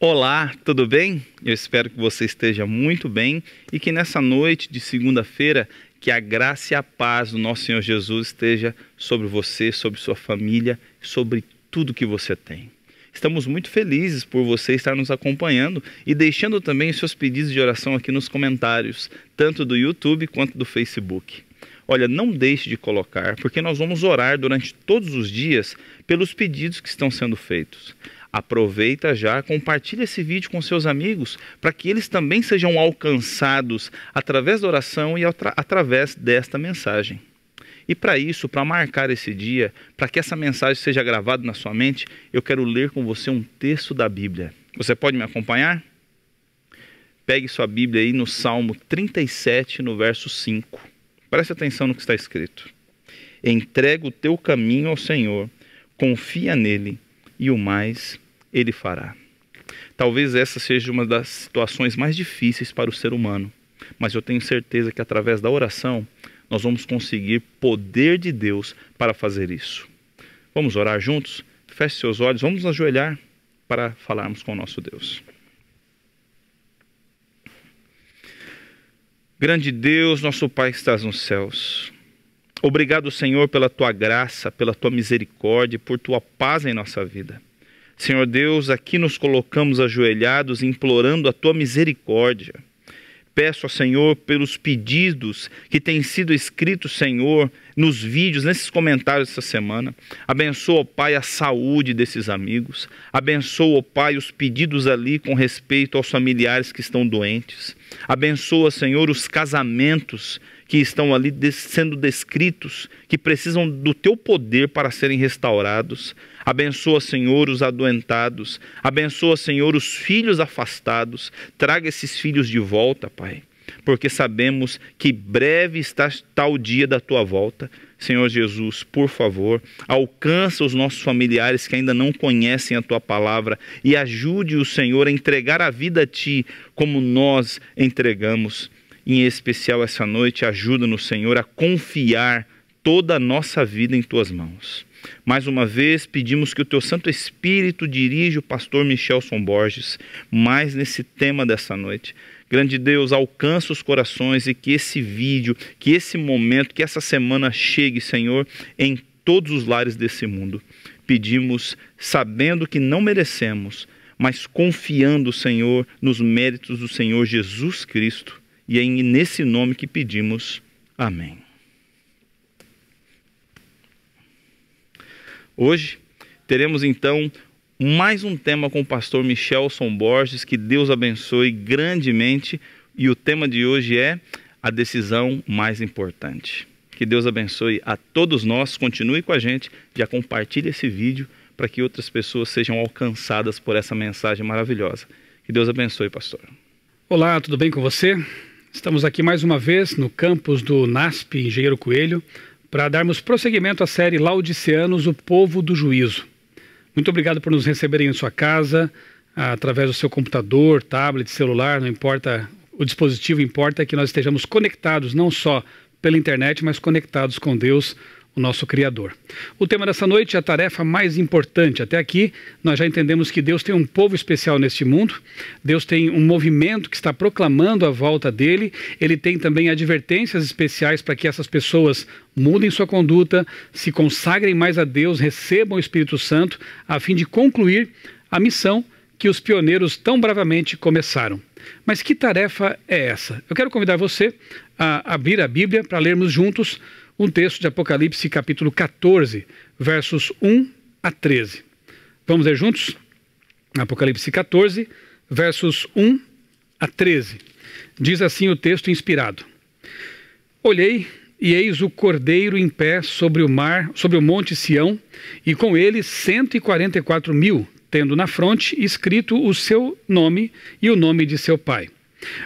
Olá, tudo bem? Eu espero que você esteja muito bem e que nessa noite de segunda-feira que a graça e a paz do nosso Senhor Jesus esteja sobre você, sobre sua família, sobre tudo que você tem. Estamos muito felizes por você estar nos acompanhando e deixando também seus pedidos de oração aqui nos comentários, tanto do YouTube quanto do Facebook. Olha, não deixe de colocar, porque nós vamos orar durante todos os dias pelos pedidos que estão sendo feitos aproveita já, compartilha esse vídeo com seus amigos para que eles também sejam alcançados através da oração e atra através desta mensagem. E para isso, para marcar esse dia, para que essa mensagem seja gravada na sua mente, eu quero ler com você um texto da Bíblia. Você pode me acompanhar? Pegue sua Bíblia aí no Salmo 37, no verso 5. Preste atenção no que está escrito. Entrega o teu caminho ao Senhor, confia nele e o mais ele fará. Talvez essa seja uma das situações mais difíceis para o ser humano, mas eu tenho certeza que através da oração nós vamos conseguir poder de Deus para fazer isso. Vamos orar juntos? Feche seus olhos, vamos nos ajoelhar para falarmos com o nosso Deus. Grande Deus, nosso Pai que estás nos céus. Obrigado, Senhor, pela tua graça, pela tua misericórdia, por tua paz em nossa vida. Senhor Deus, aqui nos colocamos ajoelhados, implorando a tua misericórdia. Peço ao Senhor pelos pedidos que têm sido escritos, Senhor, nos vídeos, nesses comentários dessa semana. Abençoa, ó Pai, a saúde desses amigos. Abençoa, ó Pai, os pedidos ali com respeito aos familiares que estão doentes. Abençoa, Senhor, os casamentos que estão ali sendo descritos, que precisam do teu poder para serem restaurados. Abençoa, Senhor, os adoentados. Abençoa, Senhor, os filhos afastados. Traga esses filhos de volta, Pai, porque sabemos que breve está tal dia da tua volta. Senhor Jesus, por favor, alcança os nossos familiares que ainda não conhecem a tua palavra e ajude o Senhor a entregar a vida a ti como nós entregamos em especial essa noite, ajuda-nos, Senhor, a confiar toda a nossa vida em tuas mãos. Mais uma vez, pedimos que o teu Santo Espírito dirija o pastor Michelson Borges mais nesse tema dessa noite. Grande Deus, alcança os corações e que esse vídeo, que esse momento, que essa semana chegue, Senhor, em todos os lares desse mundo. Pedimos, sabendo que não merecemos, mas confiando, Senhor, nos méritos do Senhor Jesus Cristo e é nesse nome que pedimos. Amém. Hoje teremos então mais um tema com o pastor Michelson Borges. Que Deus abençoe grandemente. E o tema de hoje é a decisão mais importante. Que Deus abençoe a todos nós. Continue com a gente. Já compartilhe esse vídeo para que outras pessoas sejam alcançadas por essa mensagem maravilhosa. Que Deus abençoe, pastor. Olá, tudo bem com você? Estamos aqui mais uma vez no campus do NASP Engenheiro Coelho para darmos prosseguimento à série Laudicianos, o Povo do Juízo. Muito obrigado por nos receberem em sua casa, através do seu computador, tablet, celular, não importa o dispositivo, importa é que nós estejamos conectados não só pela internet, mas conectados com Deus o nosso Criador. O tema dessa noite é a tarefa mais importante. Até aqui, nós já entendemos que Deus tem um povo especial neste mundo, Deus tem um movimento que está proclamando a volta dele, ele tem também advertências especiais para que essas pessoas mudem sua conduta, se consagrem mais a Deus, recebam o Espírito Santo, a fim de concluir a missão que os pioneiros tão bravamente começaram. Mas que tarefa é essa? Eu quero convidar você a abrir a Bíblia para lermos juntos um texto de Apocalipse, capítulo 14, versos 1 a 13. Vamos ler juntos? Apocalipse 14, versos 1 a 13. Diz assim o texto inspirado: Olhei e eis o cordeiro em pé sobre o mar, sobre o monte Sião, e com ele 144 mil, tendo na fronte escrito o seu nome e o nome de seu pai.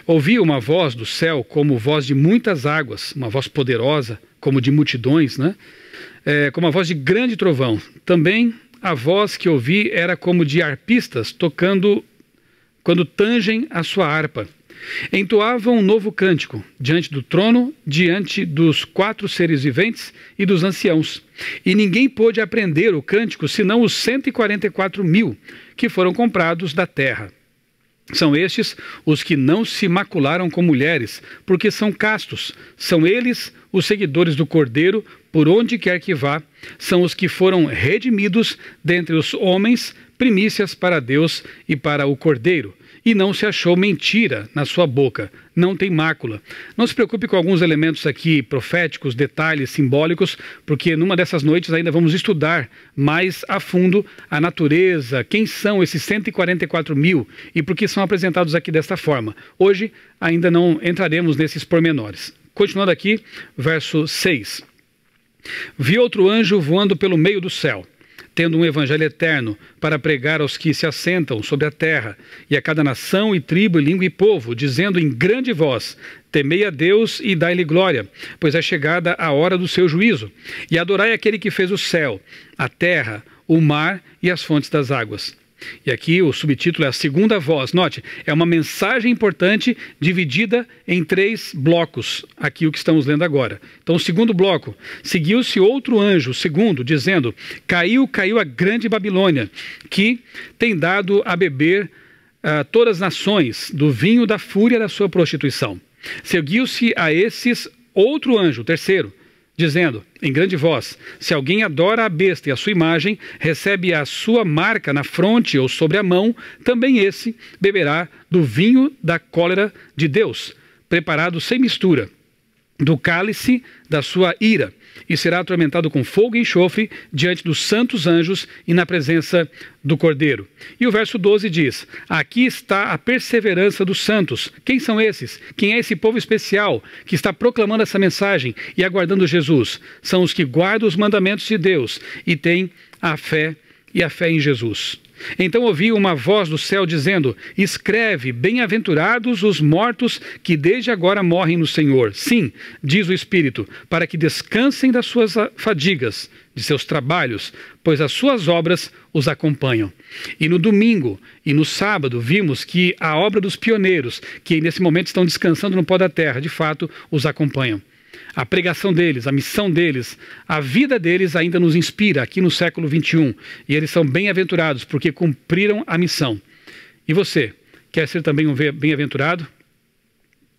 Ouvi uma voz do céu como voz de muitas águas, uma voz poderosa como de multidões, né? É, como a voz de grande trovão. Também a voz que ouvi era como de arpistas tocando quando tangem a sua harpa. Entoavam um novo cântico diante do trono, diante dos quatro seres viventes e dos anciãos. E ninguém pôde aprender o cântico senão os 144 mil que foram comprados da terra. São estes os que não se macularam com mulheres, porque são castos. São eles os seguidores do Cordeiro, por onde quer que vá. São os que foram redimidos dentre os homens, primícias para Deus e para o Cordeiro e não se achou mentira na sua boca, não tem mácula. Não se preocupe com alguns elementos aqui proféticos, detalhes simbólicos, porque numa dessas noites ainda vamos estudar mais a fundo a natureza, quem são esses 144 mil e por que são apresentados aqui desta forma. Hoje ainda não entraremos nesses pormenores. Continuando aqui, verso 6. Vi outro anjo voando pelo meio do céu tendo um evangelho eterno para pregar aos que se assentam sobre a terra, e a cada nação e tribo e língua e povo, dizendo em grande voz: Temei a Deus e dai-lhe glória, pois é chegada a hora do seu juízo. E adorai aquele que fez o céu, a terra, o mar e as fontes das águas. E aqui o subtítulo é a segunda voz. Note, é uma mensagem importante dividida em três blocos, aqui o que estamos lendo agora. Então, o segundo bloco, seguiu-se outro anjo, segundo, dizendo: Caiu, caiu a grande Babilônia, que tem dado a beber a ah, todas as nações do vinho da fúria da sua prostituição. Seguiu-se a esses outro anjo, terceiro, dizendo em grande voz: Se alguém adora a besta e a sua imagem, recebe a sua marca na fronte ou sobre a mão, também esse beberá do vinho da cólera de Deus, preparado sem mistura do cálice da sua ira e será atormentado com fogo e enxofre diante dos santos anjos e na presença do Cordeiro. E o verso 12 diz: Aqui está a perseverança dos santos. Quem são esses? Quem é esse povo especial que está proclamando essa mensagem e aguardando Jesus? São os que guardam os mandamentos de Deus e têm a fé e a fé em Jesus. Então ouvi uma voz do céu dizendo: Escreve, bem-aventurados os mortos que desde agora morrem no Senhor. Sim, diz o Espírito, para que descansem das suas ah, fadigas, de seus trabalhos, pois as suas obras os acompanham. E no domingo e no sábado vimos que a obra dos pioneiros, que nesse momento estão descansando no pó da terra, de fato os acompanham. A pregação deles, a missão deles, a vida deles ainda nos inspira aqui no século 21. E eles são bem-aventurados porque cumpriram a missão. E você, quer ser também um bem-aventurado?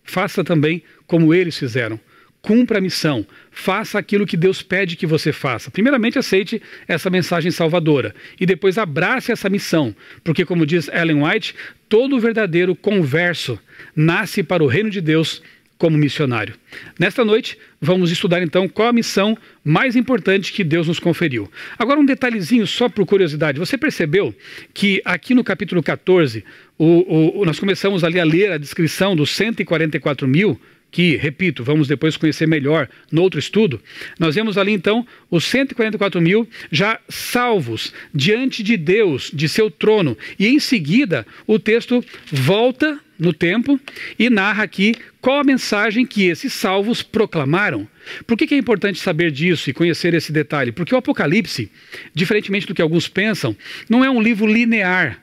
Faça também como eles fizeram. Cumpra a missão, faça aquilo que Deus pede que você faça. Primeiramente, aceite essa mensagem salvadora e depois abrace essa missão, porque, como diz Ellen White, todo verdadeiro converso nasce para o reino de Deus como missionário. Nesta noite, vamos estudar então qual a missão mais importante que Deus nos conferiu. Agora, um detalhezinho só por curiosidade. Você percebeu que aqui no capítulo 14, o, o, nós começamos ali a ler a descrição dos 144 mil que, repito, vamos depois conhecer melhor no outro estudo, nós vemos ali então os 144 mil já salvos diante de Deus, de seu trono. E em seguida, o texto volta no tempo e narra aqui qual a mensagem que esses salvos proclamaram. Por que, é importante saber disso e conhecer esse detalhe? Porque o Apocalipse, diferentemente do que alguns pensam, não é um livro linear.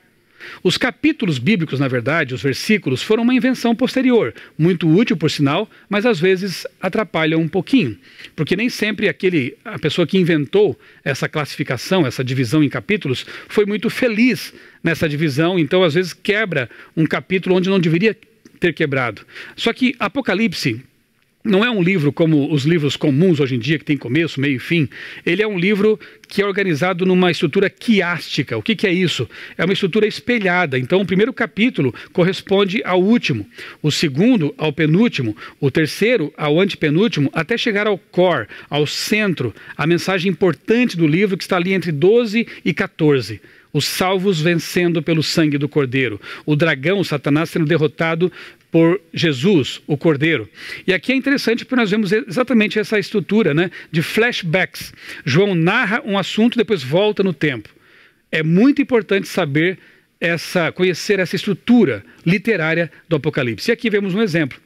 Os capítulos bíblicos, na verdade, os versículos, foram uma invenção posterior, muito útil por sinal, mas às vezes atrapalham um pouquinho, porque nem sempre aquele a pessoa que inventou essa classificação, essa divisão em capítulos, foi muito feliz nessa divisão, então às vezes quebra um capítulo onde não deveria ter quebrado. Só que Apocalipse não é um livro como os livros comuns hoje em dia, que tem começo, meio e fim. Ele é um livro que é organizado numa estrutura quiástica. O que, que, é isso? É uma estrutura espelhada. Então, o primeiro capítulo corresponde ao último, o segundo ao penúltimo, o terceiro ao antepenúltimo, até chegar ao core, ao centro, a mensagem importante do livro que está ali entre 12 e 14 os salvos vencendo pelo sangue do Cordeiro, o dragão, o Satanás, sendo derrotado por Jesus, o Cordeiro. E aqui é interessante porque nós vemos exatamente essa estrutura né, de flashbacks. João narra um assunto, depois volta no tempo. É muito importante saber essa, conhecer essa estrutura literária do Apocalipse. E aqui vemos um exemplo.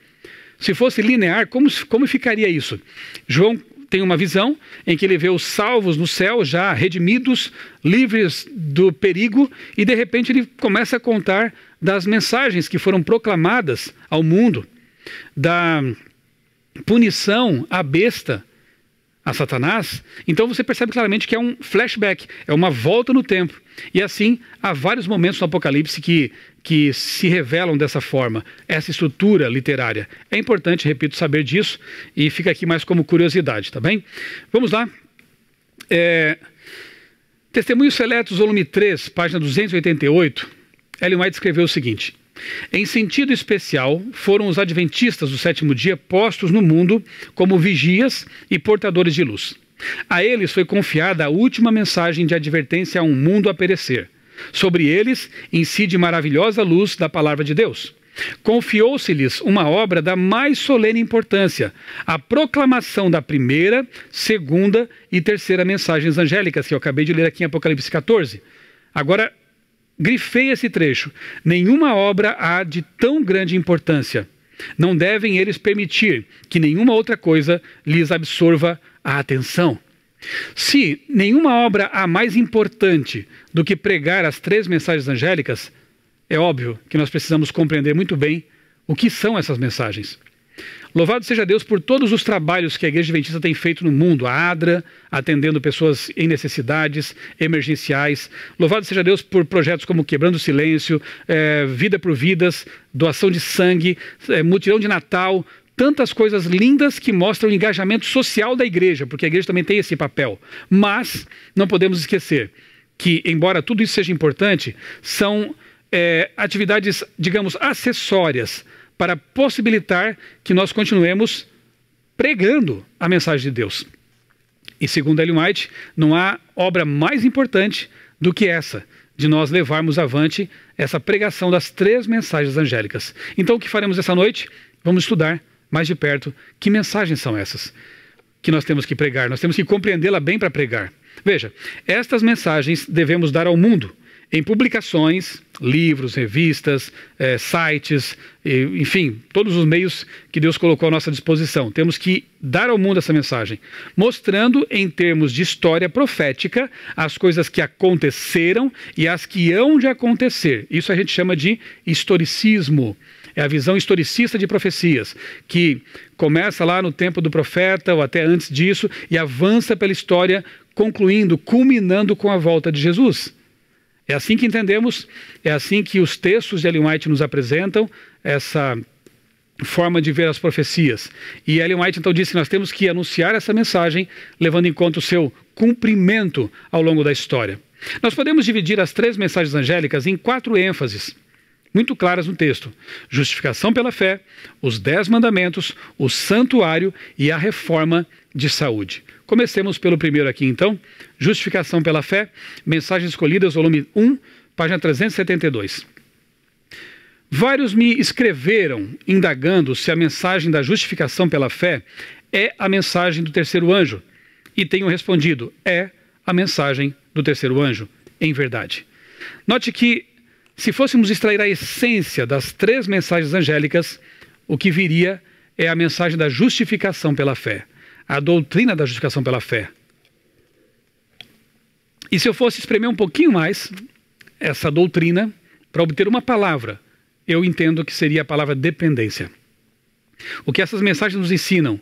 Se fosse linear, como, como ficaria isso? João tem uma visão em que ele vê os salvos no céu, já redimidos, livres do perigo, e de repente ele começa a contar das mensagens que foram proclamadas ao mundo, da punição à besta, a Satanás. Então você percebe claramente que é um flashback, é uma volta no tempo. E assim há vários momentos no Apocalipse que que se revelam dessa forma, essa estrutura literária. É importante, repito, saber disso e fica aqui mais como curiosidade, tá bem? Vamos lá. É... Testemunhos Seletos, volume 3, página 288, Ellen White escreveu o seguinte. Em sentido especial, foram os adventistas do sétimo dia postos no mundo como vigias e portadores de luz. A eles foi confiada a última mensagem de advertência a um mundo a perecer. Sobre eles incide maravilhosa luz da palavra de Deus. Confiou-se-lhes uma obra da mais solene importância, a proclamação da primeira, segunda e terceira mensagens angélicas, que eu acabei de ler aqui em Apocalipse 14. Agora, grifei esse trecho. Nenhuma obra há de tão grande importância. Não devem eles permitir que nenhuma outra coisa lhes absorva a atenção. Se nenhuma obra há mais importante do que pregar as três mensagens angélicas, é óbvio que nós precisamos compreender muito bem o que são essas mensagens. Louvado seja Deus por todos os trabalhos que a Igreja Adventista tem feito no mundo, a ADRA, atendendo pessoas em necessidades emergenciais. Louvado seja Deus por projetos como Quebrando o Silêncio, é, Vida por Vidas, doação de sangue, é, mutirão de Natal, tantas coisas lindas que mostram o engajamento social da igreja, porque a igreja também tem esse papel. Mas não podemos esquecer que, embora tudo isso seja importante, são é, atividades, digamos, acessórias para possibilitar que nós continuemos pregando a mensagem de Deus. E segundo Ellen White, não há obra mais importante do que essa, de nós levarmos avante essa pregação das três mensagens angélicas. Então, o que faremos essa noite? Vamos estudar mais de perto que mensagens são essas que nós temos que pregar. Nós temos que compreendê-la bem para pregar. Veja, estas mensagens devemos dar ao mundo em publicações, livros, revistas, eh, sites, enfim, todos os meios que Deus colocou à nossa disposição. Temos que dar ao mundo essa mensagem, mostrando em termos de história profética as coisas que aconteceram e as que hão de acontecer. Isso a gente chama de historicismo. É a visão historicista de profecias, que começa lá no tempo do profeta ou até antes disso e avança pela história, concluindo, culminando com a volta de Jesus. É assim que entendemos, é assim que os textos de Ellen White nos apresentam essa forma de ver as profecias. E Ellen White então disse que nós temos que anunciar essa mensagem, levando em conta o seu cumprimento ao longo da história. Nós podemos dividir as três mensagens angélicas em quatro ênfases muito claras no texto: justificação pela fé, os dez mandamentos, o santuário e a reforma de saúde. Comecemos pelo primeiro aqui, então: justificação pela fé, mensagens escolhidas, volume 1, página 372. Vários me escreveram indagando se a mensagem da justificação pela fé é a mensagem do terceiro anjo. E tenho respondido: é a mensagem do terceiro anjo, em verdade. Note que se fôssemos extrair a essência das três mensagens angélicas, o que viria é a mensagem da justificação pela fé, a doutrina da justificação pela fé. E se eu fosse espremer um pouquinho mais essa doutrina para obter uma palavra, eu entendo que seria a palavra dependência. O que essas mensagens nos ensinam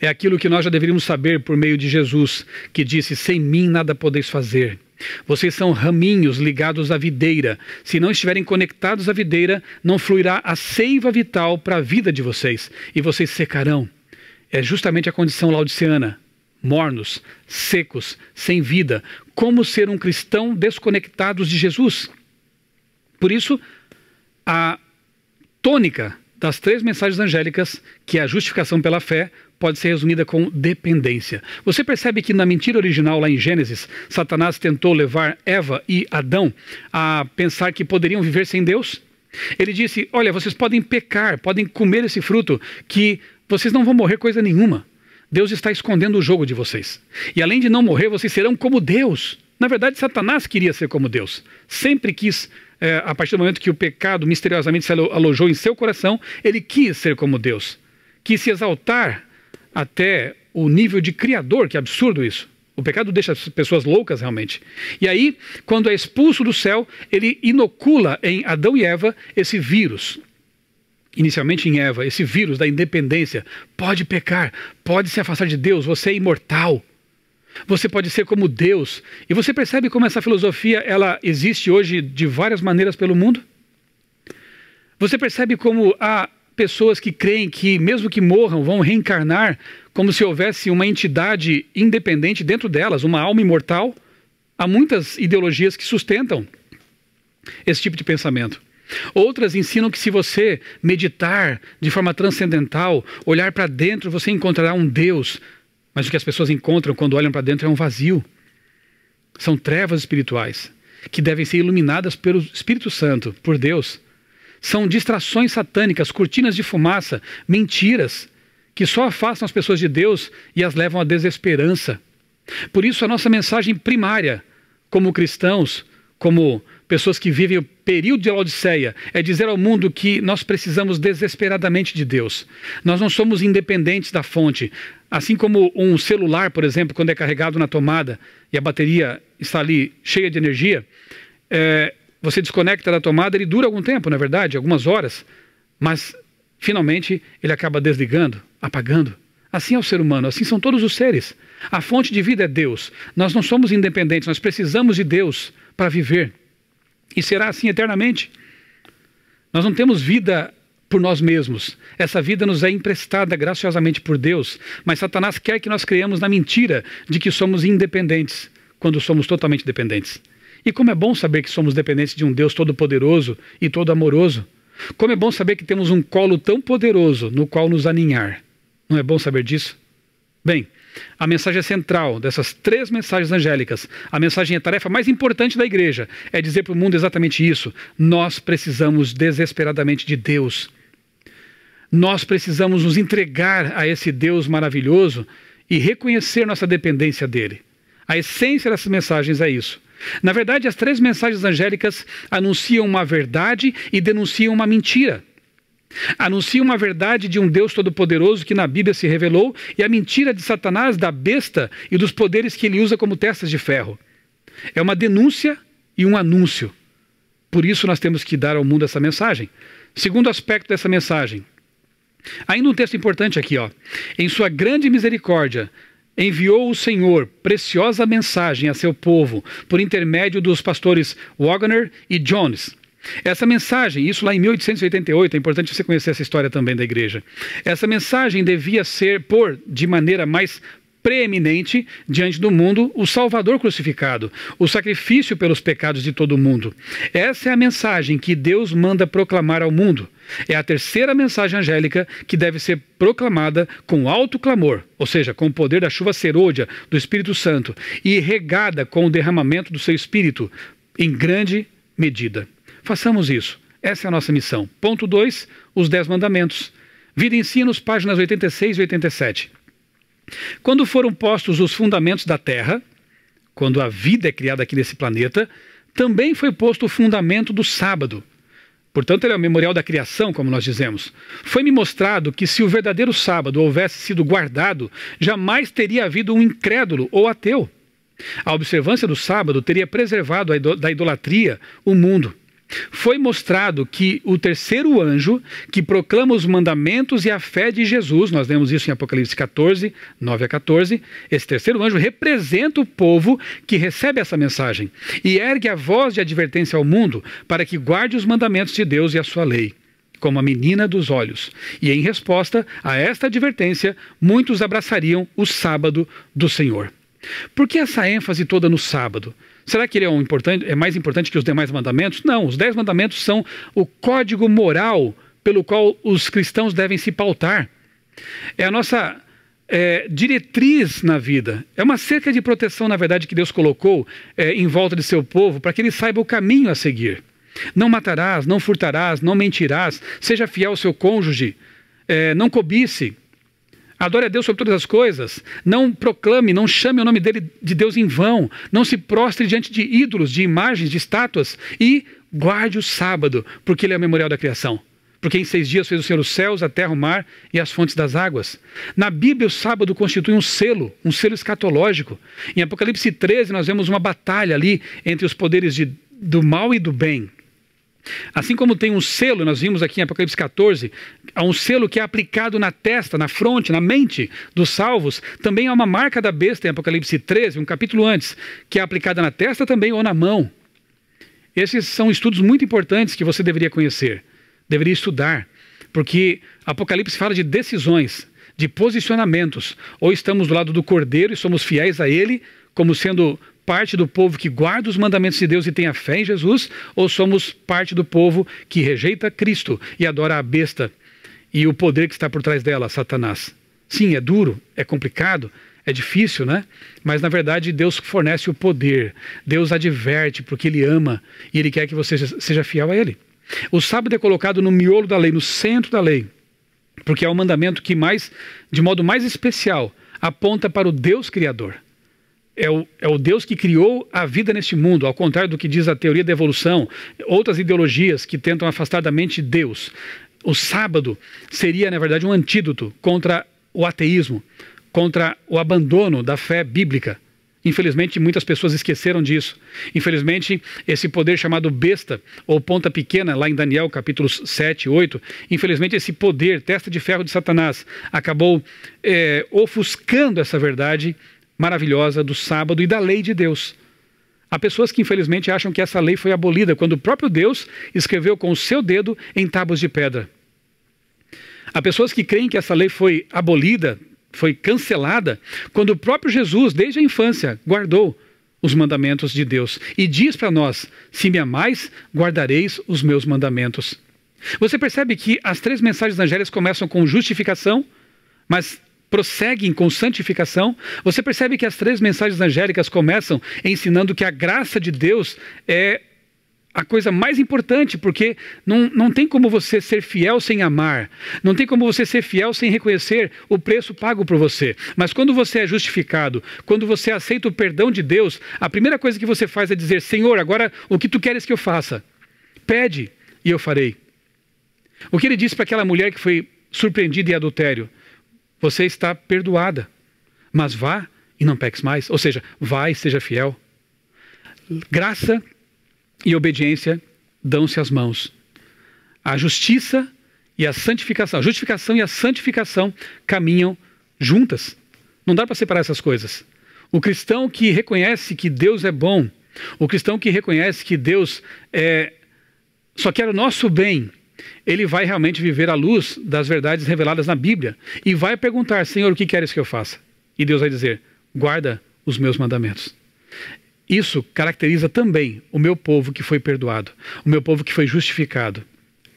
é aquilo que nós já deveríamos saber por meio de Jesus, que disse: Sem mim nada podeis fazer. Vocês são raminhos ligados à videira. Se não estiverem conectados à videira, não fluirá a seiva vital para a vida de vocês e vocês secarão. É justamente a condição laudiciana. Mornos, secos, sem vida. Como ser um cristão desconectado de Jesus? Por isso, a tônica das três mensagens angélicas, que é a justificação pela fé, pode ser resumida com dependência. Você percebe que na mentira original, lá em Gênesis, Satanás tentou levar Eva e Adão a pensar que poderiam viver sem Deus? Ele disse: Olha, vocês podem pecar, podem comer esse fruto, que vocês não vão morrer coisa nenhuma. Deus está escondendo o jogo de vocês. E além de não morrer, vocês serão como Deus. Na verdade, Satanás queria ser como Deus. Sempre quis é, a partir do momento que o pecado misteriosamente se alojou em seu coração, ele quis ser como Deus, quis se exaltar até o nível de criador, que absurdo isso. O pecado deixa as pessoas loucas realmente. E aí, quando é expulso do céu, ele inocula em Adão e Eva esse vírus. Inicialmente em Eva, esse vírus da independência. Pode pecar, pode se afastar de Deus, você é imortal. Você pode ser como Deus. E você percebe como essa filosofia ela existe hoje de várias maneiras pelo mundo? Você percebe como há pessoas que creem que mesmo que morram vão reencarnar como se houvesse uma entidade independente dentro delas, uma alma imortal? Há muitas ideologias que sustentam esse tipo de pensamento. Outras ensinam que se você meditar de forma transcendental, olhar para dentro, você encontrará um Deus mas o que as pessoas encontram quando olham para dentro é um vazio. São trevas espirituais que devem ser iluminadas pelo Espírito Santo, por Deus. São distrações satânicas, cortinas de fumaça, mentiras que só afastam as pessoas de Deus e as levam à desesperança. Por isso, a nossa mensagem primária como cristãos como pessoas que vivem o período de Laodiceia, é dizer ao mundo que nós precisamos desesperadamente de Deus. Nós não somos independentes da fonte. Assim como um celular, por exemplo, quando é carregado na tomada e a bateria está ali cheia de energia, é, você desconecta da tomada, ele dura algum tempo, na é verdade, algumas horas, mas finalmente ele acaba desligando, apagando. Assim é o ser humano, assim são todos os seres. A fonte de vida é Deus. Nós não somos independentes, nós precisamos de Deus para viver. E será assim eternamente. Nós não temos vida por nós mesmos. Essa vida nos é emprestada graciosamente por Deus, mas Satanás quer que nós creamos na mentira de que somos independentes, quando somos totalmente dependentes. E como é bom saber que somos dependentes de um Deus todo-poderoso e todo-amoroso. Como é bom saber que temos um colo tão poderoso no qual nos aninhar. Não é bom saber disso? Bem, a mensagem é central dessas três mensagens angélicas, a mensagem e é a tarefa mais importante da igreja é dizer para o mundo exatamente isso. Nós precisamos desesperadamente de Deus. Nós precisamos nos entregar a esse Deus maravilhoso e reconhecer nossa dependência dele. A essência dessas mensagens é isso. Na verdade, as três mensagens angélicas anunciam uma verdade e denunciam uma mentira. Anuncia uma verdade de um Deus Todo-Poderoso que na Bíblia se revelou e a mentira de Satanás, da besta e dos poderes que ele usa como testas de ferro. É uma denúncia e um anúncio. Por isso nós temos que dar ao mundo essa mensagem. Segundo aspecto dessa mensagem. Ainda um texto importante aqui, ó. Em sua grande misericórdia, enviou o Senhor preciosa mensagem a seu povo por intermédio dos pastores Wagner e Jones. Essa mensagem, isso lá em 1888, é importante você conhecer essa história também da igreja. Essa mensagem devia ser por de maneira mais preeminente diante do mundo o Salvador crucificado, o sacrifício pelos pecados de todo o mundo. Essa é a mensagem que Deus manda proclamar ao mundo. É a terceira mensagem angélica que deve ser proclamada com alto clamor, ou seja, com o poder da chuva serôdia do Espírito Santo e regada com o derramamento do seu Espírito em grande medida. Façamos isso. Essa é a nossa missão. Ponto 2, os Dez Mandamentos. Vida e Ensinos, páginas 86 e 87. Quando foram postos os fundamentos da Terra, quando a vida é criada aqui nesse planeta, também foi posto o fundamento do sábado. Portanto, ele é o memorial da criação, como nós dizemos. Foi-me mostrado que se o verdadeiro sábado houvesse sido guardado, jamais teria havido um incrédulo ou ateu. A observância do sábado teria preservado da idolatria o mundo foi mostrado que o terceiro anjo, que proclama os mandamentos e a fé de Jesus, nós vemos isso em Apocalipse 14, 9 a 14, esse terceiro anjo representa o povo que recebe essa mensagem e ergue a voz de advertência ao mundo para que guarde os mandamentos de Deus e a sua lei. Como a menina dos olhos. E em resposta a esta advertência, muitos abraçariam o sábado do Senhor. Por que essa ênfase toda no sábado? Será que ele é, um importante, é mais importante que os demais mandamentos? Não, os dez mandamentos são o código moral pelo qual os cristãos devem se pautar. É a nossa é, diretriz na vida. É uma cerca de proteção, na verdade, que Deus colocou é, em volta de seu povo para que ele saiba o caminho a seguir. Não matarás, não furtarás, não mentirás, seja fiel ao seu cônjuge, é, não cobice, Adore a Deus sobre todas as coisas. Não proclame, não chame o nome dele de Deus em vão. Não se prostre diante de ídolos, de imagens, de estátuas. E guarde o sábado, porque ele é o memorial da criação. Porque em seis dias fez o Senhor os céus, a terra, o mar e as fontes das águas. Na Bíblia, o sábado constitui um selo, um selo escatológico. Em Apocalipse 13, nós vemos uma batalha ali entre os poderes de, do mal e do bem. Assim como tem um selo, nós vimos aqui em Apocalipse 14, há um selo que é aplicado na testa, na fronte, na mente dos salvos, também há uma marca da besta em Apocalipse 13, um capítulo antes, que é aplicada na testa também ou na mão. Esses são estudos muito importantes que você deveria conhecer, deveria estudar, porque Apocalipse fala de decisões, de posicionamentos. Ou estamos do lado do cordeiro e somos fiéis a ele, como sendo parte do povo que guarda os mandamentos de Deus e tem a fé em Jesus, ou somos parte do povo que rejeita Cristo e adora a besta e o poder que está por trás dela, Satanás? Sim, é duro, é complicado, é difícil, né? Mas na verdade Deus fornece o poder, Deus adverte porque Ele ama e Ele quer que você seja fiel a Ele. O sábado é colocado no miolo da lei, no centro da lei, porque é o mandamento que mais, de modo mais especial, aponta para o Deus Criador é o, é o Deus que criou a vida neste mundo, ao contrário do que diz a teoria da evolução, outras ideologias que tentam afastar da mente Deus. O sábado seria, na verdade, um antídoto contra o ateísmo, contra o abandono da fé bíblica. Infelizmente, muitas pessoas esqueceram disso. Infelizmente, esse poder chamado besta ou ponta pequena, lá em Daniel capítulos 7 e 8, infelizmente, esse poder, testa de ferro de Satanás, acabou é, ofuscando essa verdade maravilhosa do sábado e da lei de Deus. Há pessoas que infelizmente acham que essa lei foi abolida quando o próprio Deus escreveu com o seu dedo em tábuas de pedra. Há pessoas que creem que essa lei foi abolida, foi cancelada, quando o próprio Jesus, desde a infância, guardou os mandamentos de Deus e diz para nós: Se me amais, guardareis os meus mandamentos. Você percebe que as três mensagens angélicas começam com justificação, mas prosseguem com santificação, você percebe que as três mensagens angélicas começam ensinando que a graça de Deus é a coisa mais importante, porque não, não tem como você ser fiel sem amar, não tem como você ser fiel sem reconhecer o preço pago por você. Mas quando você é justificado, quando você aceita o perdão de Deus, a primeira coisa que você faz é dizer: Senhor, agora o que tu queres que eu faça? Pede e eu farei. O que ele disse para aquela mulher que foi surpreendida em adultério? você está perdoada. Mas vá e não peques mais. Ou seja, vá e seja fiel. Graça e obediência dão-se as mãos. A justiça e a santificação, a justificação e a santificação caminham juntas. Não dá para separar essas coisas. O cristão que reconhece que Deus é bom, o cristão que reconhece que Deus é, só quer o nosso bem, ele vai realmente viver à luz das verdades reveladas na Bíblia e vai perguntar: Senhor, o que queres que eu faça? E Deus vai dizer: guarda os meus mandamentos. Isso caracteriza também o meu povo que foi perdoado, o meu povo que foi justificado.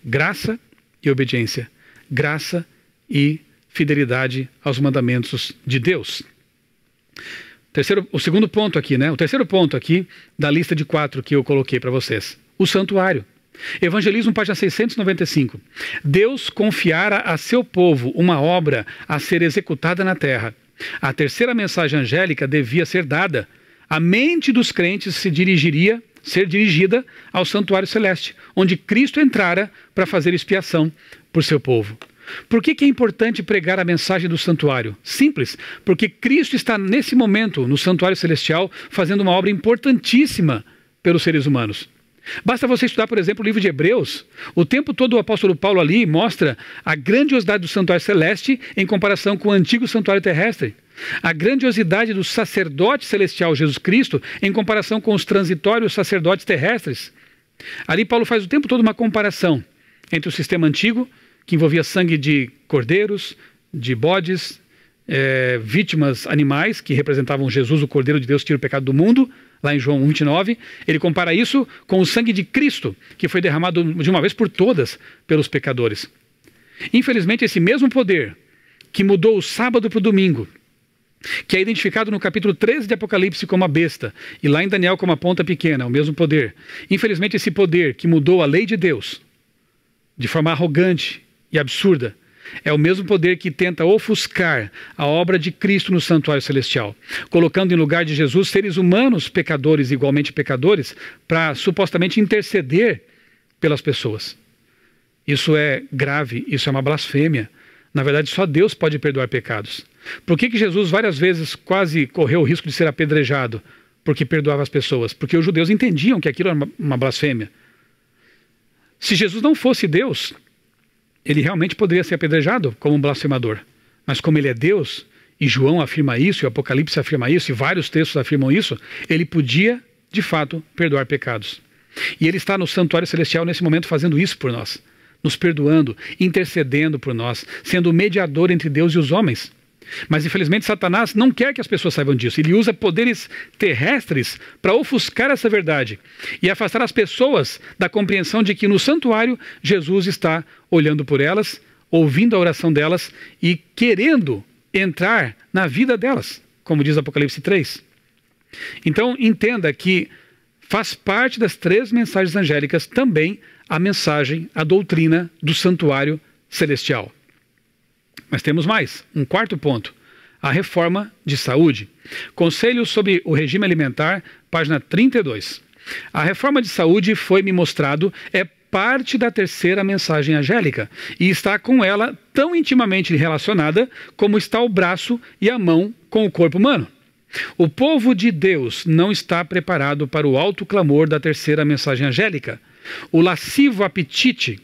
Graça e obediência, graça e fidelidade aos mandamentos de Deus. Terceiro, o segundo ponto aqui, né? O terceiro ponto aqui da lista de quatro que eu coloquei para vocês: o santuário. Evangelismo, página 695. Deus confiara a seu povo uma obra a ser executada na terra. A terceira mensagem angélica devia ser dada. A mente dos crentes se dirigiria, ser dirigida ao santuário celeste, onde Cristo entrara para fazer expiação por seu povo. Por que, que, é importante pregar a mensagem do santuário? Simples, porque Cristo está nesse momento no santuário celestial fazendo uma obra importantíssima pelos seres humanos. Basta você estudar, por exemplo, o livro de Hebreus. O tempo todo o apóstolo Paulo ali mostra a grandiosidade do santuário celeste em comparação com o antigo santuário terrestre. A grandiosidade do sacerdote celestial Jesus Cristo em comparação com os transitórios sacerdotes terrestres. Ali Paulo faz o tempo todo uma comparação entre o sistema antigo, que envolvia sangue de cordeiros, de bodes, é, vítimas animais que representavam Jesus, o Cordeiro de Deus, tira o pecado do mundo, lá em João 29. Ele compara isso com o sangue de Cristo, que foi derramado de uma vez por todas pelos pecadores. Infelizmente, esse mesmo poder que mudou o sábado para o domingo, que é identificado no capítulo 13 de Apocalipse como a besta, e lá em Daniel como a ponta pequena, o mesmo poder. Infelizmente, esse poder que mudou a lei de Deus de forma arrogante e absurda é o mesmo poder que tenta ofuscar a obra de Cristo no santuário celestial, colocando em lugar de Jesus seres humanos pecadores, igualmente pecadores, para supostamente interceder pelas pessoas. Isso é grave, isso é uma blasfêmia. Na verdade, só Deus pode perdoar pecados. Por que, que Jesus várias vezes quase correu o risco de ser apedrejado? Porque perdoava as pessoas. Porque os judeus entendiam que aquilo era uma, uma blasfêmia. Se Jesus não fosse Deus, ele realmente poderia ser apedrejado como um blasfemador. Mas como ele é Deus, e João afirma isso, e o Apocalipse afirma isso, e vários textos afirmam isso, ele podia, de fato, perdoar pecados. E ele está no santuário celestial nesse momento fazendo isso por nós, nos perdoando, intercedendo por nós, sendo o mediador entre Deus e os homens. Mas infelizmente Satanás não quer que as pessoas saibam disso. Ele usa poderes terrestres para ofuscar essa verdade e afastar as pessoas da compreensão de que no santuário Jesus está olhando por elas, ouvindo a oração delas e querendo entrar na vida delas, como diz Apocalipse 3. Então entenda que faz parte das três mensagens angélicas também a mensagem, a doutrina do santuário celestial. Mas temos mais, um quarto ponto: a reforma de saúde. Conselho sobre o regime alimentar, página 32. A reforma de saúde foi me mostrado é parte da terceira mensagem angélica e está com ela tão intimamente relacionada como está o braço e a mão com o corpo humano. O povo de Deus não está preparado para o alto clamor da terceira mensagem angélica. O lascivo apetite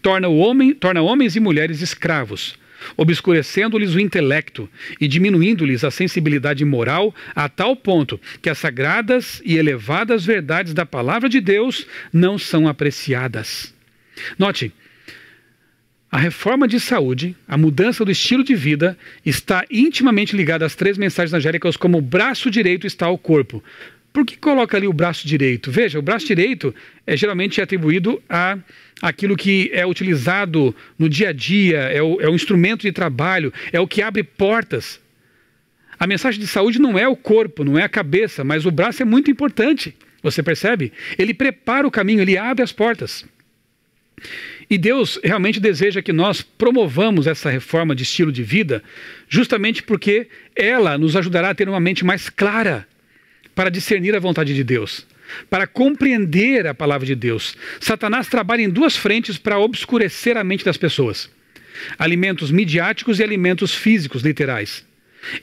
torna, o homem, torna homens e mulheres escravos obscurecendo-lhes o intelecto e diminuindo-lhes a sensibilidade moral a tal ponto que as sagradas e elevadas verdades da palavra de Deus não são apreciadas. Note, a reforma de saúde, a mudança do estilo de vida, está intimamente ligada às três mensagens angélicas como o braço direito está ao corpo. Por que coloca ali o braço direito? Veja, o braço direito é geralmente é atribuído a aquilo que é utilizado no dia a dia, é o, é o instrumento de trabalho, é o que abre portas. A mensagem de saúde não é o corpo, não é a cabeça, mas o braço é muito importante. Você percebe? Ele prepara o caminho, ele abre as portas. E Deus realmente deseja que nós promovamos essa reforma de estilo de vida, justamente porque ela nos ajudará a ter uma mente mais clara para discernir a vontade de Deus, para compreender a palavra de Deus. Satanás trabalha em duas frentes para obscurecer a mente das pessoas: alimentos midiáticos e alimentos físicos, literais.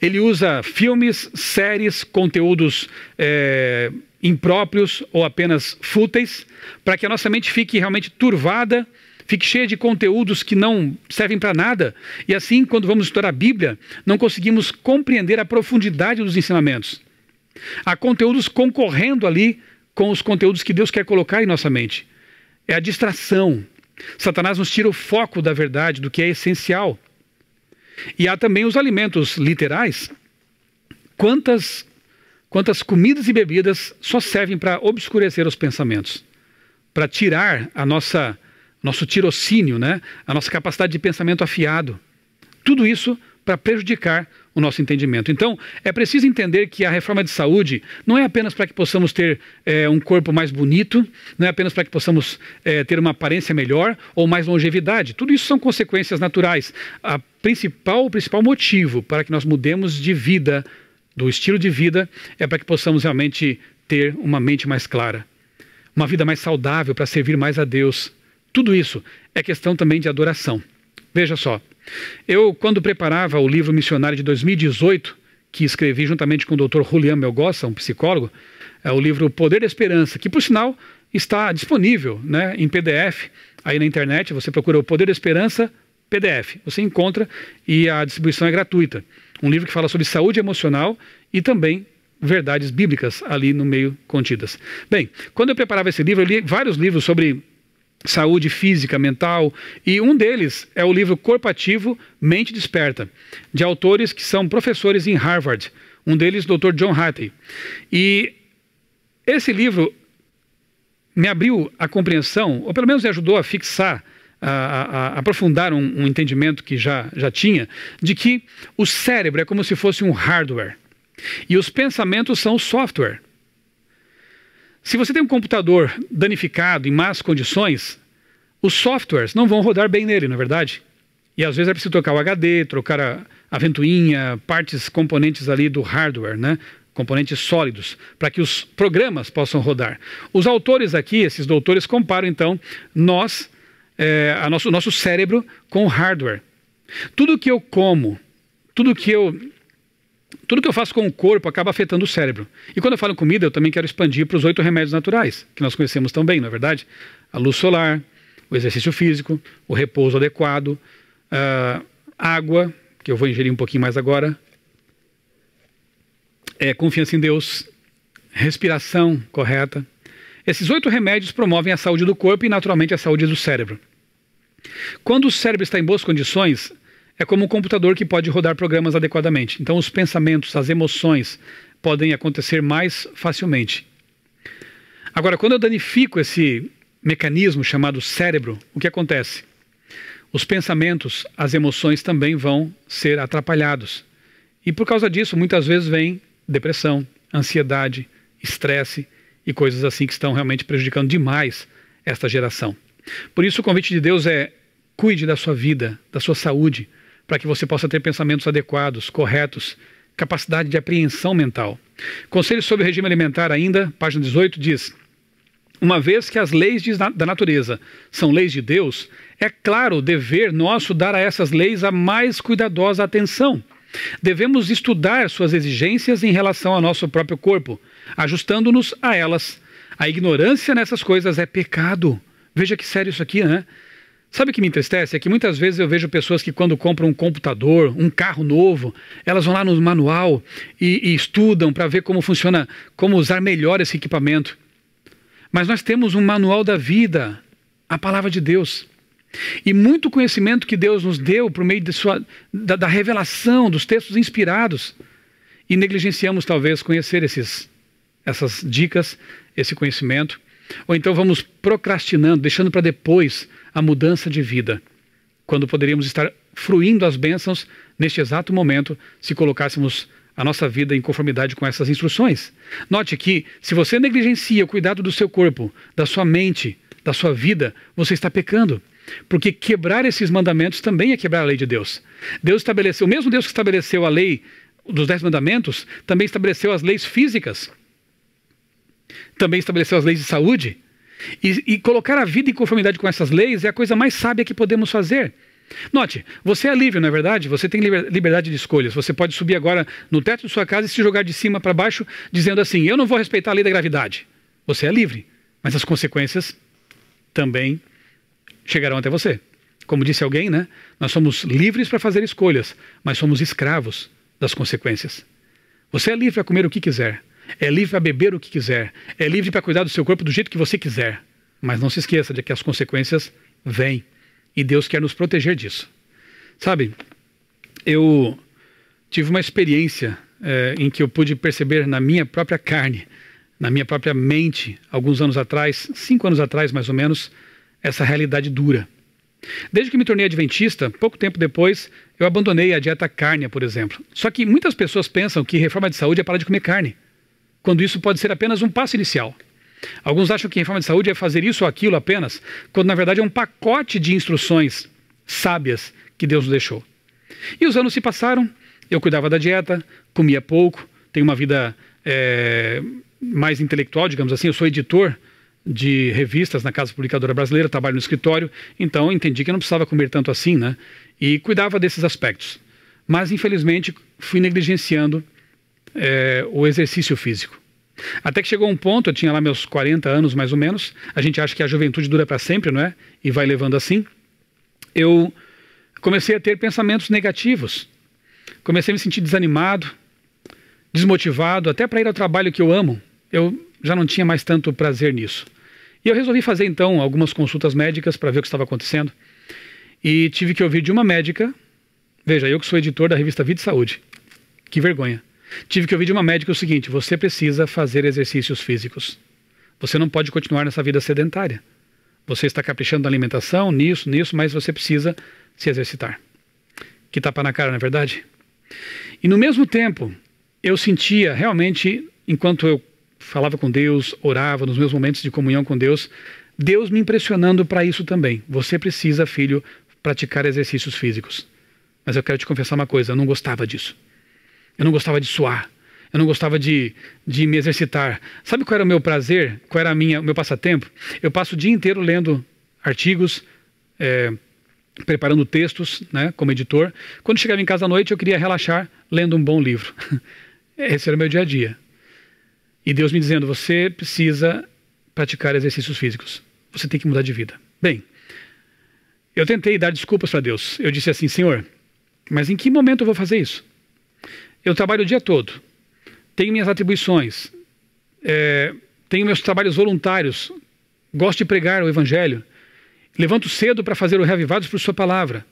Ele usa filmes, séries, conteúdos é, impróprios ou apenas fúteis, para que a nossa mente fique realmente turvada, fique cheia de conteúdos que não servem para nada. E assim, quando vamos estudar a Bíblia, não conseguimos compreender a profundidade dos ensinamentos. Há conteúdos concorrendo ali com os conteúdos que Deus quer colocar em nossa mente. É a distração. Satanás nos tira o foco da verdade, do que é essencial. E há também os alimentos literais. Quantas quantas comidas e bebidas só servem para obscurecer os pensamentos, para tirar a nossa nosso tirocínio, né? A nossa capacidade de pensamento afiado. Tudo isso para prejudicar o nosso entendimento. Então, é preciso entender que a reforma de saúde não é apenas para que possamos ter é, um corpo mais bonito, não é apenas para que possamos é, ter uma aparência melhor ou mais longevidade. Tudo isso são consequências naturais. A principal, o principal motivo para que nós mudemos de vida, do estilo de vida, é para que possamos realmente ter uma mente mais clara, uma vida mais saudável para servir mais a Deus. Tudo isso é questão também de adoração. Veja só, eu, quando preparava o livro missionário de 2018, que escrevi juntamente com o Dr. Julian Melgossa, um psicólogo, é o livro Poder da Esperança, que por sinal está disponível né, em PDF aí na internet. Você procura o Poder da Esperança PDF, você encontra e a distribuição é gratuita. Um livro que fala sobre saúde emocional e também verdades bíblicas ali no meio contidas. Bem, quando eu preparava esse livro, eu li vários livros sobre saúde física, mental, e um deles é o livro Corpativo Mente Desperta, de autores que são professores em Harvard, um deles Dr. John Hattie. E esse livro me abriu a compreensão, ou pelo menos me ajudou a fixar, a, a, a aprofundar um, um entendimento que já, já tinha, de que o cérebro é como se fosse um hardware e os pensamentos são software. Se você tem um computador danificado, em más condições, os softwares não vão rodar bem nele, na é verdade. E às vezes é preciso trocar o HD, trocar a, a ventoinha, partes, componentes ali do hardware, né? componentes sólidos, para que os programas possam rodar. Os autores aqui, esses doutores, comparam então nós, é, a nosso, nosso cérebro, com o hardware. Tudo que eu como, tudo que eu tudo que eu faço com o corpo acaba afetando o cérebro. E quando eu falo comida, eu também quero expandir para os oito remédios naturais, que nós conhecemos tão bem, não é verdade? A luz solar, o exercício físico, o repouso adequado, a ah, água, que eu vou ingerir um pouquinho mais agora, é, confiança em Deus, respiração correta. Esses oito remédios promovem a saúde do corpo e, naturalmente, a saúde do cérebro. Quando o cérebro está em boas condições, é como um computador que pode rodar programas adequadamente. Então, os pensamentos, as emoções podem acontecer mais facilmente. Agora, quando eu danifico esse mecanismo chamado cérebro, o que acontece? Os pensamentos, as emoções também vão ser atrapalhados. E por causa disso, muitas vezes vem depressão, ansiedade, estresse e coisas assim que estão realmente prejudicando demais esta geração. Por isso, o convite de Deus é: cuide da sua vida, da sua saúde, para que você possa ter pensamentos adequados, corretos, capacidade de apreensão mental. Conselho sobre o regime alimentar, ainda, página 18, diz: Uma vez que as leis de, da natureza são leis de Deus, é claro dever nosso dar a essas leis a mais cuidadosa atenção. Devemos estudar suas exigências em relação ao nosso próprio corpo, ajustando-nos a elas. A ignorância nessas coisas é pecado. Veja que sério isso aqui, né? Sabe o que me entristece? É que muitas vezes eu vejo pessoas que, quando compram um computador, um carro novo, elas vão lá no manual e, e estudam para ver como funciona, como usar melhor esse equipamento. Mas nós temos um manual da vida, a palavra de Deus. E muito conhecimento que Deus nos deu por meio sua, da, da revelação dos textos inspirados. E negligenciamos, talvez, conhecer esses, essas dicas, esse conhecimento. Ou então vamos procrastinando, deixando para depois a mudança de vida, quando poderíamos estar fruindo as bênçãos neste exato momento se colocássemos a nossa vida em conformidade com essas instruções. Note que, se você negligencia o cuidado do seu corpo, da sua mente, da sua vida, você está pecando. Porque quebrar esses mandamentos também é quebrar a lei de Deus. Deus estabeleceu, o mesmo Deus que estabeleceu a lei dos dez mandamentos, também estabeleceu as leis físicas, também estabeleceu as leis de saúde, e, e colocar a vida em conformidade com essas leis é a coisa mais sábia que podemos fazer. Note, você é livre, não é verdade? Você tem liberdade de escolhas. Você pode subir agora no teto de sua casa e se jogar de cima para baixo, dizendo assim: Eu não vou respeitar a lei da gravidade. Você é livre, mas as consequências também chegarão até você. Como disse alguém, né? Nós somos livres para fazer escolhas, mas somos escravos das consequências. Você é livre para comer o que quiser, é livre para beber o que quiser, é livre para cuidar do seu corpo do jeito que você quiser. Mas não se esqueça de que as consequências vêm e Deus quer nos proteger disso. Sabe, eu tive uma experiência é, em que eu pude perceber na minha própria carne, na minha própria mente, alguns anos atrás, cinco anos atrás mais ou menos, essa realidade dura. Desde que me tornei adventista, pouco tempo depois, eu abandonei a dieta cárnea, por exemplo. Só que muitas pessoas pensam que reforma de saúde é parar de comer carne quando isso pode ser apenas um passo inicial. Alguns acham que a reforma de saúde é fazer isso ou aquilo apenas, quando na verdade é um pacote de instruções sábias que Deus nos deixou. E os anos se passaram, eu cuidava da dieta, comia pouco, tenho uma vida é, mais intelectual, digamos assim, eu sou editor de revistas na Casa Publicadora Brasileira, trabalho no escritório, então entendi que eu não precisava comer tanto assim, né? E cuidava desses aspectos. Mas, infelizmente, fui negligenciando é, o exercício físico. Até que chegou um ponto, eu tinha lá meus 40 anos mais ou menos, a gente acha que a juventude dura para sempre, não é? E vai levando assim. Eu comecei a ter pensamentos negativos, comecei a me sentir desanimado, desmotivado, até para ir ao trabalho que eu amo. Eu já não tinha mais tanto prazer nisso. E eu resolvi fazer então algumas consultas médicas para ver o que estava acontecendo. E tive que ouvir de uma médica, veja, eu que sou editor da revista Vida e Saúde, que vergonha. Tive que ouvir de uma médica o seguinte: você precisa fazer exercícios físicos. Você não pode continuar nessa vida sedentária. Você está caprichando na alimentação, nisso, nisso, mas você precisa se exercitar. Que tapa na cara, não é verdade? E no mesmo tempo, eu sentia realmente, enquanto eu falava com Deus, orava nos meus momentos de comunhão com Deus, Deus me impressionando para isso também. Você precisa, filho, praticar exercícios físicos. Mas eu quero te confessar uma coisa: eu não gostava disso. Eu não gostava de suar. Eu não gostava de, de me exercitar. Sabe qual era o meu prazer? Qual era minha, o meu passatempo? Eu passo o dia inteiro lendo artigos, é, preparando textos, né, como editor. Quando chegava em casa à noite, eu queria relaxar lendo um bom livro. Esse era o meu dia a dia. E Deus me dizendo: você precisa praticar exercícios físicos. Você tem que mudar de vida. Bem, eu tentei dar desculpas para Deus. Eu disse assim: Senhor, mas em que momento eu vou fazer isso? Eu trabalho o dia todo, tenho minhas atribuições, é, tenho meus trabalhos voluntários, gosto de pregar o Evangelho, levanto cedo para fazer o reavivados por Sua palavra.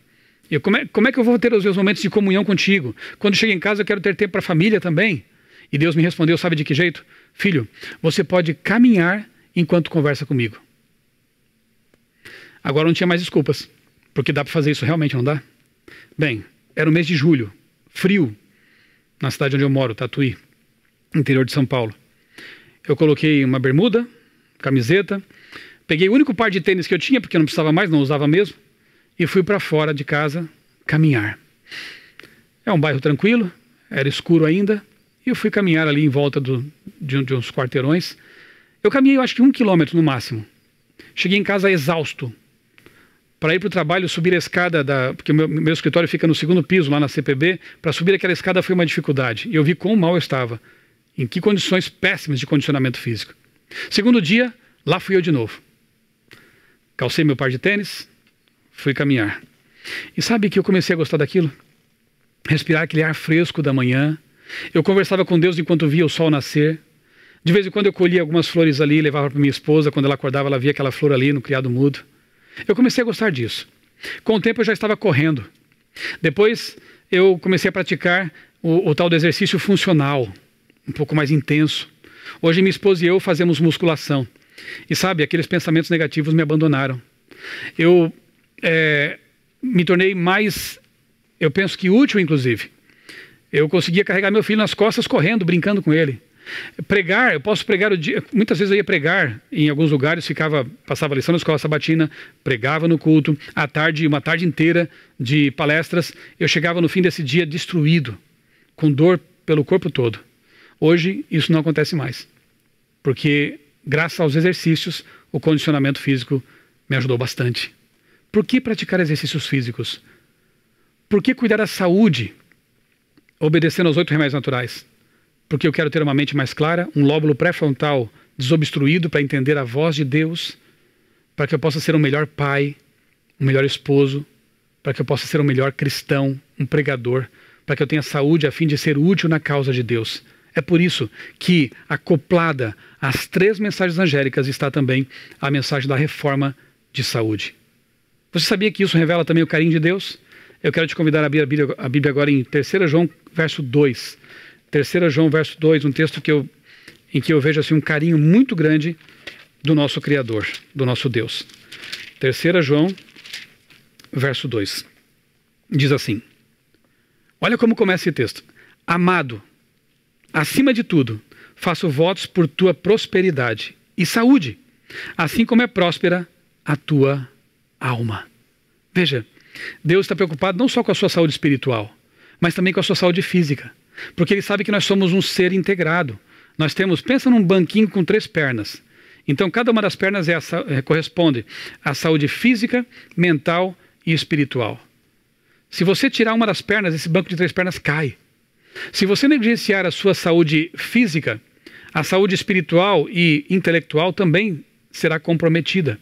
E como, é, como é que eu vou ter os meus momentos de comunhão contigo? Quando chego em casa, eu quero ter tempo para a família também. E Deus me respondeu: sabe de que jeito? Filho, você pode caminhar enquanto conversa comigo. Agora não tinha mais desculpas, porque dá para fazer isso realmente, não dá? Bem, era o mês de julho, frio, na cidade onde eu moro, Tatuí, interior de São Paulo. Eu coloquei uma bermuda, camiseta, peguei o único par de tênis que eu tinha, porque eu não precisava mais, não usava mesmo, e fui para fora de casa caminhar. É um bairro tranquilo, era escuro ainda, e eu fui caminhar ali em volta do, de, de uns quarteirões. Eu caminhei, eu acho que um quilômetro no máximo. Cheguei em casa exausto, para ir para o trabalho, subir a escada, da, porque meu, meu escritório fica no segundo piso, lá na CPB, para subir aquela escada foi uma dificuldade. E eu vi quão mal eu estava, em que condições péssimas de condicionamento físico. Segundo dia, lá fui eu de novo. Calcei meu par de tênis, fui caminhar. E sabe que eu comecei a gostar daquilo? Respirar aquele ar fresco da manhã. Eu conversava com Deus enquanto via o sol nascer. De vez em quando eu colhia algumas flores ali e levava para minha esposa. Quando ela acordava, ela via aquela flor ali no criado mudo. Eu comecei a gostar disso. Com o tempo eu já estava correndo. Depois eu comecei a praticar o, o tal do exercício funcional, um pouco mais intenso. Hoje minha esposa e eu fazemos musculação. E sabe, aqueles pensamentos negativos me abandonaram. Eu é, me tornei mais, eu penso que útil, inclusive. Eu conseguia carregar meu filho nas costas correndo, brincando com ele. Pregar, eu posso pregar o dia. Muitas vezes eu ia pregar em alguns lugares, ficava, passava lição na escola sabatina, pregava no culto, à tarde, uma tarde inteira de palestras. Eu chegava no fim desse dia destruído, com dor pelo corpo todo. Hoje isso não acontece mais, porque graças aos exercícios, o condicionamento físico me ajudou bastante. Por que praticar exercícios físicos? Por que cuidar da saúde obedecendo aos oito remédios naturais? porque eu quero ter uma mente mais clara, um lóbulo pré-frontal desobstruído para entender a voz de Deus, para que eu possa ser um melhor pai, um melhor esposo, para que eu possa ser um melhor cristão, um pregador, para que eu tenha saúde a fim de ser útil na causa de Deus. É por isso que, acoplada às três mensagens angélicas, está também a mensagem da reforma de saúde. Você sabia que isso revela também o carinho de Deus? Eu quero te convidar a abrir a Bíblia, agora em 3 João, verso 2. 3 João verso 2, um texto que eu, em que eu vejo assim, um carinho muito grande do nosso Criador, do nosso Deus. 3 João, verso 2, diz assim: Olha como começa esse texto. Amado, acima de tudo, faço votos por tua prosperidade e saúde, assim como é próspera a tua alma. Veja, Deus está preocupado não só com a sua saúde espiritual, mas também com a sua saúde física. Porque ele sabe que nós somos um ser integrado. Nós temos, pensa num banquinho com três pernas. Então, cada uma das pernas é a, é, corresponde à saúde física, mental e espiritual. Se você tirar uma das pernas, esse banco de três pernas cai. Se você negligenciar a sua saúde física, a saúde espiritual e intelectual também será comprometida.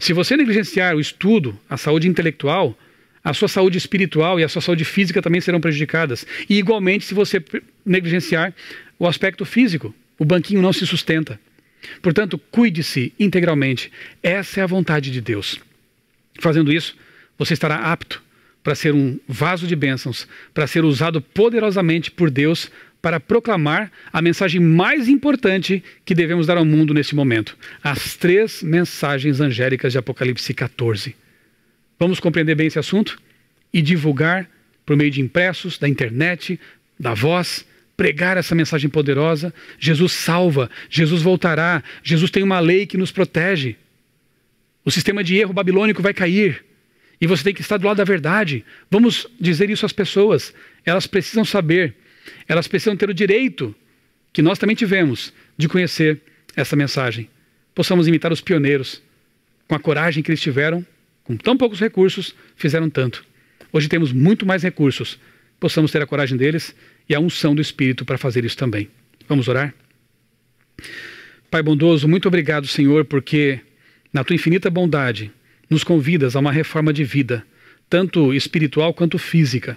Se você negligenciar o estudo, a saúde intelectual, a sua saúde espiritual e a sua saúde física também serão prejudicadas. E igualmente se você negligenciar o aspecto físico, o banquinho não se sustenta. Portanto, cuide-se integralmente. Essa é a vontade de Deus. Fazendo isso, você estará apto para ser um vaso de bênçãos, para ser usado poderosamente por Deus para proclamar a mensagem mais importante que devemos dar ao mundo neste momento: as três mensagens angélicas de Apocalipse 14. Vamos compreender bem esse assunto e divulgar por meio de impressos, da internet, da voz, pregar essa mensagem poderosa. Jesus salva, Jesus voltará, Jesus tem uma lei que nos protege. O sistema de erro babilônico vai cair. E você tem que estar do lado da verdade. Vamos dizer isso às pessoas. Elas precisam saber, elas precisam ter o direito, que nós também tivemos, de conhecer essa mensagem. Possamos imitar os pioneiros com a coragem que eles tiveram com tão poucos recursos, fizeram tanto. Hoje temos muito mais recursos. Possamos ter a coragem deles e a unção do Espírito para fazer isso também. Vamos orar? Pai bondoso, muito obrigado, Senhor, porque na tua infinita bondade nos convidas a uma reforma de vida, tanto espiritual quanto física.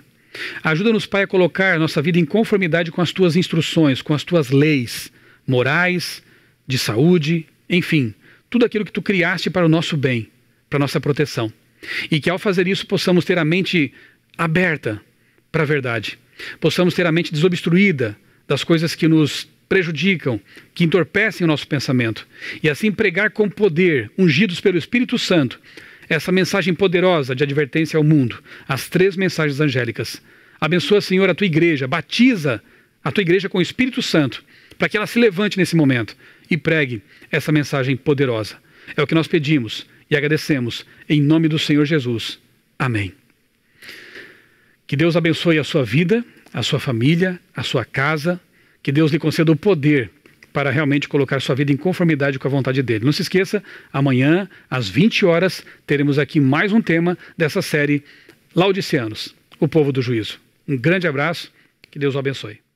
Ajuda-nos, Pai, a colocar nossa vida em conformidade com as tuas instruções, com as tuas leis morais, de saúde, enfim, tudo aquilo que tu criaste para o nosso bem para nossa proteção. E que ao fazer isso possamos ter a mente aberta para a verdade, possamos ter a mente desobstruída das coisas que nos prejudicam, que entorpecem o nosso pensamento, e assim pregar com poder, ungidos pelo Espírito Santo, essa mensagem poderosa de advertência ao mundo, as três mensagens angélicas. Abençoa, Senhor, a tua igreja, batiza a tua igreja com o Espírito Santo, para que ela se levante nesse momento e pregue essa mensagem poderosa. É o que nós pedimos e agradecemos em nome do Senhor Jesus. Amém. Que Deus abençoe a sua vida, a sua família, a sua casa. Que Deus lhe conceda o poder para realmente colocar sua vida em conformidade com a vontade dele. Não se esqueça, amanhã, às 20 horas, teremos aqui mais um tema dessa série Laudicianos, o povo do juízo. Um grande abraço, que Deus o abençoe.